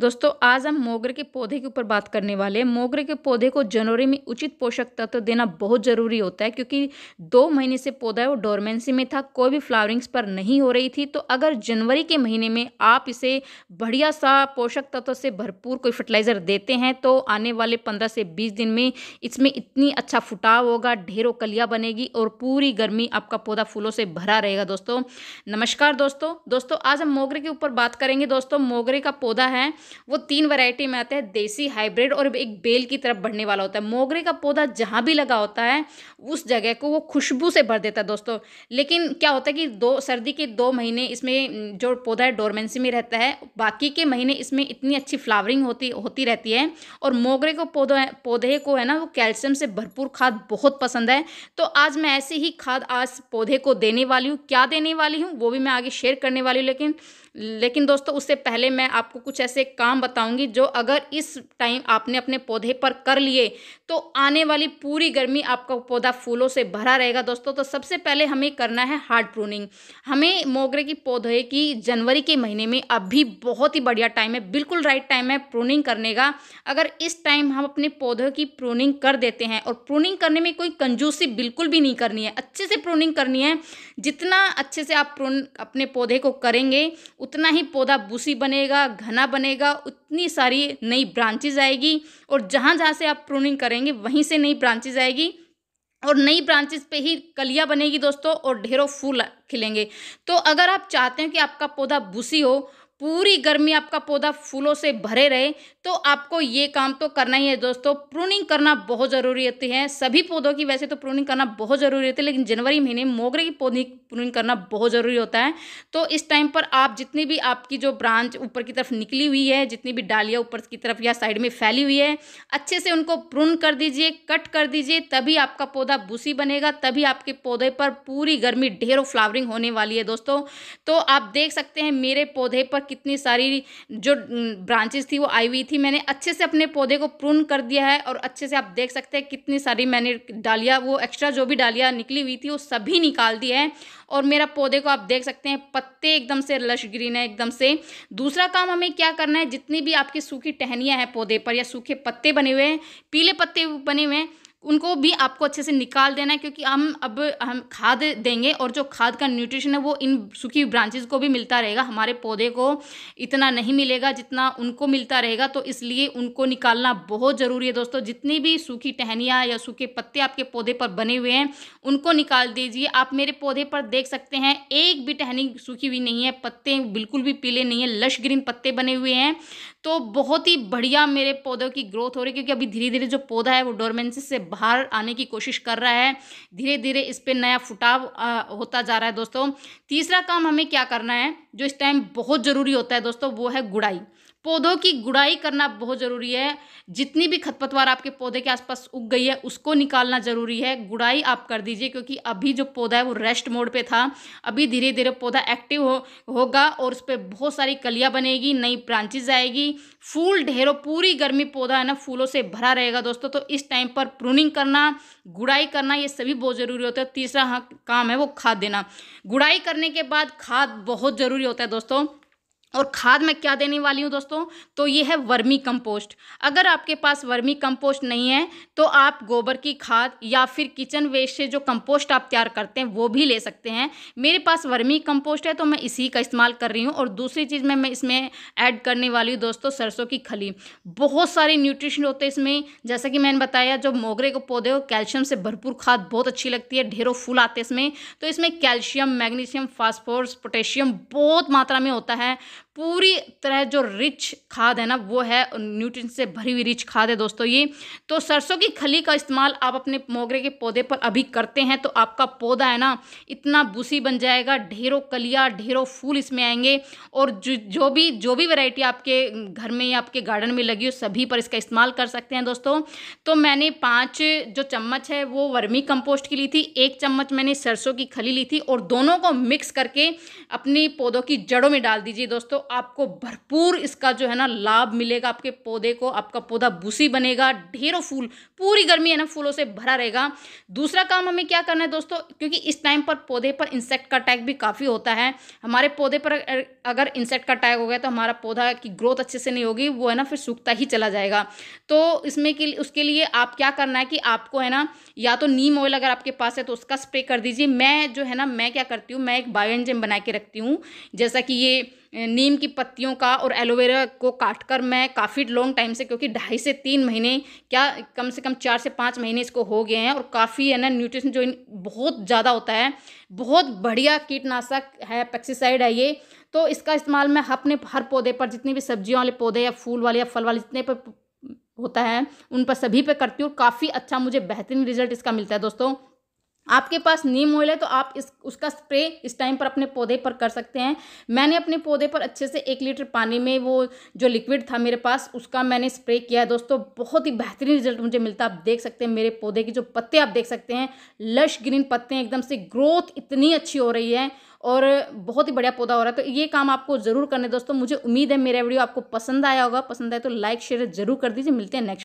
दोस्तों आज हम मोगरे के पौधे के ऊपर बात करने वाले हैं मोगरे के पौधे को जनवरी में उचित पोषक तत्व तो देना बहुत ज़रूरी होता है क्योंकि दो महीने से पौधा है वो डोरमेंसी में था कोई भी फ्लावरिंग्स पर नहीं हो रही थी तो अगर जनवरी के महीने में आप इसे बढ़िया सा पोषक तत्व तो से भरपूर कोई फर्टिलाइज़र देते हैं तो आने वाले पंद्रह से बीस दिन में इसमें इतनी अच्छा फुटाव होगा ढेरों कलिया बनेगी और पूरी गर्मी आपका पौधा फूलों से भरा रहेगा दोस्तों नमस्कार दोस्तों दोस्तों आज हम मोगरे के ऊपर बात करेंगे दोस्तों मोगरे का पौधा है वो तीन वैरायटी में आता है देसी हाइब्रिड और एक बेल की तरफ बढ़ने वाला होता है मोगरे का पौधा जहाँ भी लगा होता है उस जगह को वो खुशबू से भर देता है दोस्तों लेकिन क्या होता है कि दो सर्दी के दो महीने इसमें जो पौधा है डोरमेंसी में रहता है बाकी के महीने इसमें इतनी अच्छी फ्लावरिंग होती होती रहती है और मोगरे को पौधों पौधे को है ना वो कैल्शियम से भरपूर खाद बहुत पसंद है तो आज मैं ऐसे ही खाद आज पौधे को देने वाली हूँ क्या देने वाली हूँ वो भी मैं आगे शेयर करने वाली हूँ लेकिन लेकिन दोस्तों उससे पहले मैं आपको कुछ ऐसे काम बताऊंगी जो अगर इस टाइम आपने अपने पौधे पर कर लिए तो आने वाली पूरी गर्मी आपका पौधा फूलों से भरा रहेगा दोस्तों तो सबसे पहले हमें करना है हार्ड प्रूनिंग हमें मोगरे की पौधे की जनवरी के महीने में अभी बहुत ही बढ़िया टाइम है बिल्कुल राइट टाइम है प्रूनिंग करने का अगर इस टाइम हम अपने पौधों की प्रूनिंग कर देते हैं और प्रूनिंग करने में कोई कंजूसी बिल्कुल भी नहीं करनी है अच्छे से प्रूनिंग करनी है जितना अच्छे से आप प्रून अपने पौधे को करेंगे उतना ही पौधा बूसी बनेगा घना बनेगा करेगा उतनी सारी नई ब्रांचेज आएगी और जहाँ जहाँ से आप प्रूनिंग करेंगे वहीं से नई ब्रांचेज आएगी और नई ब्रांचेज पे ही कलियाँ बनेगी दोस्तों और ढेरों फूल खिलेंगे तो अगर आप चाहते हैं कि आपका पौधा भूसी हो पूरी गर्मी आपका पौधा फूलों से भरे रहे तो आपको ये काम तो करना ही है दोस्तों प्रूनिंग करना बहुत ज़रूरी होती है सभी पौधों की वैसे तो प्रूनिंग करना बहुत ज़रूरी होती है लेकिन जनवरी महीने मोगरे की पौधे प्रूनिंग करना बहुत ज़रूरी होता है तो इस टाइम पर आप जितनी भी आपकी जो ब्रांच ऊपर की तरफ निकली हुई है जितनी भी डालियाँ ऊपर की तरफ या साइड में फैली हुई है अच्छे से उनको प्रून कर दीजिए कट कर दीजिए तभी आपका पौधा भूसी बनेगा तभी आपके पौधे पर पूरी गर्मी ढेरों फ्लावरिंग होने वाली है दोस्तों तो आप देख सकते हैं मेरे पौधे पर कितनी सारी जो ब्रांचेस थी वो आई हुई थी मैंने अच्छे से अपने पौधे को प्रून कर दिया है और अच्छे से आप देख सकते हैं कितनी सारी मैंने डालिया वो एक्स्ट्रा जो भी डालिया निकली हुई थी वो सभी निकाल दी है और मेरा पौधे को आप देख सकते हैं पत्ते एकदम से लश ग्रीन है एकदम से दूसरा काम हमें क्या करना है जितनी भी आपकी सूखी टहनियाँ हैं पौधे पर या सूखे पत्ते बने हुए हैं पीले पत्ते बने हुए हैं उनको भी आपको अच्छे से निकाल देना है क्योंकि हम अब हम खाद देंगे और जो खाद का न्यूट्रिशन है वो इन सूखी ब्रांचेज को भी मिलता रहेगा हमारे पौधे को इतना नहीं मिलेगा जितना उनको मिलता रहेगा तो इसलिए उनको निकालना बहुत ज़रूरी है दोस्तों जितनी भी सूखी टहनियाँ या सूखे पत्ते आपके पौधे पर बने हुए हैं उनको निकाल दीजिए आप मेरे पौधे पर देख सकते हैं एक भी टहनी सूखी हुई नहीं है पत्ते बिल्कुल भी पीले नहीं है लश ग्रीन पत्ते बने हुए हैं तो बहुत ही बढ़िया मेरे पौधों की ग्रोथ हो रही है क्योंकि अभी धीरे धीरे जो पौधा है वो डोरमेंसिस से बाहर आने की कोशिश कर रहा है धीरे धीरे इस पर नया फुटाव होता जा रहा है दोस्तों तीसरा काम हमें क्या करना है जो इस टाइम बहुत ज़रूरी होता है दोस्तों वो है गुड़ाई पौधों की गुड़ाई करना बहुत ज़रूरी है जितनी भी खतपतवार आपके पौधे के आसपास उग गई है उसको निकालना ज़रूरी है गुड़ाई आप कर दीजिए क्योंकि अभी जो पौधा है वो रेस्ट मोड पे था अभी धीरे धीरे पौधा एक्टिव हो होगा और उस पर बहुत सारी कलियाँ बनेगी नई ब्रांचेज आएगी फूल ढेरों पूरी गर्मी पौधा है ना फूलों से भरा रहेगा दोस्तों तो इस टाइम पर प्रूनिंग करना गुड़ाई करना ये सभी बहुत ज़रूरी होता है तीसरा हाँ, काम है वो खाद देना गुड़ाई करने के बाद खाद बहुत ज़रूरी ज़रूरी होता है दोस्तों और खाद मैं क्या देने वाली हूँ दोस्तों तो ये है वर्मी कंपोस्ट अगर आपके पास वर्मी कंपोस्ट नहीं है तो आप गोबर की खाद या फिर किचन वेस्ट से जो कंपोस्ट आप तैयार करते हैं वो भी ले सकते हैं मेरे पास वर्मी कंपोस्ट है तो मैं इसी का इस्तेमाल कर रही हूँ और दूसरी चीज़ में मैं इसमें ऐड करने वाली हूँ दोस्तों सरसों की खली बहुत सारे न्यूट्रिशन होते हैं इसमें जैसा कि मैंने बताया जो मोगरे के पौधे हो कैल्शियम से भरपूर खाद बहुत अच्छी लगती है ढेरों फूल आते हैं इसमें तो इसमें कैल्शियम मैग्नीशियम फास्फोरस पोटेशियम बहुत मात्रा में होता है पूरी तरह जो रिच खाद है ना वो है न्यूट्रिएंट से भरी हुई रिच खाद है दोस्तों ये तो सरसों की खली का इस्तेमाल आप अपने मोगरे के पौधे पर अभी करते हैं तो आपका पौधा है ना इतना बूसी बन जाएगा ढेरों कलिया ढेरों फूल इसमें आएंगे और जो जो भी जो भी वैरायटी आपके घर में या आपके गार्डन में लगी हो सभी पर इसका इस्तेमाल कर सकते हैं दोस्तों तो मैंने पाँच जो चम्मच है वो वर्मी कंपोस्ट की ली थी एक चम्मच मैंने सरसों की खली ली थी और दोनों को मिक्स करके अपने पौधों की जड़ों में डाल दीजिए दोस्तों आपको भरपूर इसका जो है ना लाभ मिलेगा आपके पौधे को आपका पौधा भूसी बनेगा ढेरों फूल पूरी गर्मी है ना फूलों से भरा रहेगा दूसरा काम हमें क्या करना है दोस्तों क्योंकि इस टाइम पर पौधे पर इंसेक्ट का अटैक भी काफ़ी होता है हमारे पौधे पर अगर इंसेक्ट का अटैक हो गया तो हमारा पौधा की ग्रोथ अच्छे से नहीं होगी वो है ना फिर सूखता ही चला जाएगा तो इसमें के उसके लिए आप क्या करना है कि आपको है ना या तो नीम ऑयल अगर आपके पास है तो उसका स्प्रे कर दीजिए मैं जो है ना मैं क्या करती हूँ मैं एक बायो बना के रखती हूँ जैसा कि ये नीम नीम की पत्तियों का और एलोवेरा को काट कर मैं काफ़ी लॉन्ग टाइम से क्योंकि ढाई से तीन महीने क्या कम से कम चार से पाँच महीने इसको हो गए हैं और काफ़ी है ना न्यूट्रिशन जो बहुत ज़्यादा होता है बहुत बढ़िया कीटनाशक है पेक्सीसाइड है ये तो इसका इस्तेमाल मैं अपने हर पौधे पर जितनी भी सब्जियों वाले पौधे या फूल वाले या फल वाले जितने पर होता है उन पर सभी पर करती हूँ काफ़ी अच्छा मुझे बेहतरीन रिजल्ट इसका मिलता है दोस्तों आपके पास नीम ऑयल है तो आप इस उसका स्प्रे इस टाइम पर अपने पौधे पर कर सकते हैं मैंने अपने पौधे पर अच्छे से एक लीटर पानी में वो जो लिक्विड था मेरे पास उसका मैंने स्प्रे किया है दोस्तों बहुत ही बेहतरीन रिजल्ट मुझे मिलता आप देख सकते हैं मेरे पौधे के जो पत्ते आप देख सकते हैं लश ग्रीन पत्ते एकदम से ग्रोथ इतनी अच्छी हो रही है और बहुत ही बढ़िया पौधा हो रहा है तो ये काम आपको ज़रूर करने दोस्तों मुझे उम्मीद है मेरा वीडियो आपको पसंद आया होगा पसंद आए तो लाइक शेयर जरूर कर दीजिए मिलते हैं नेक्स्ट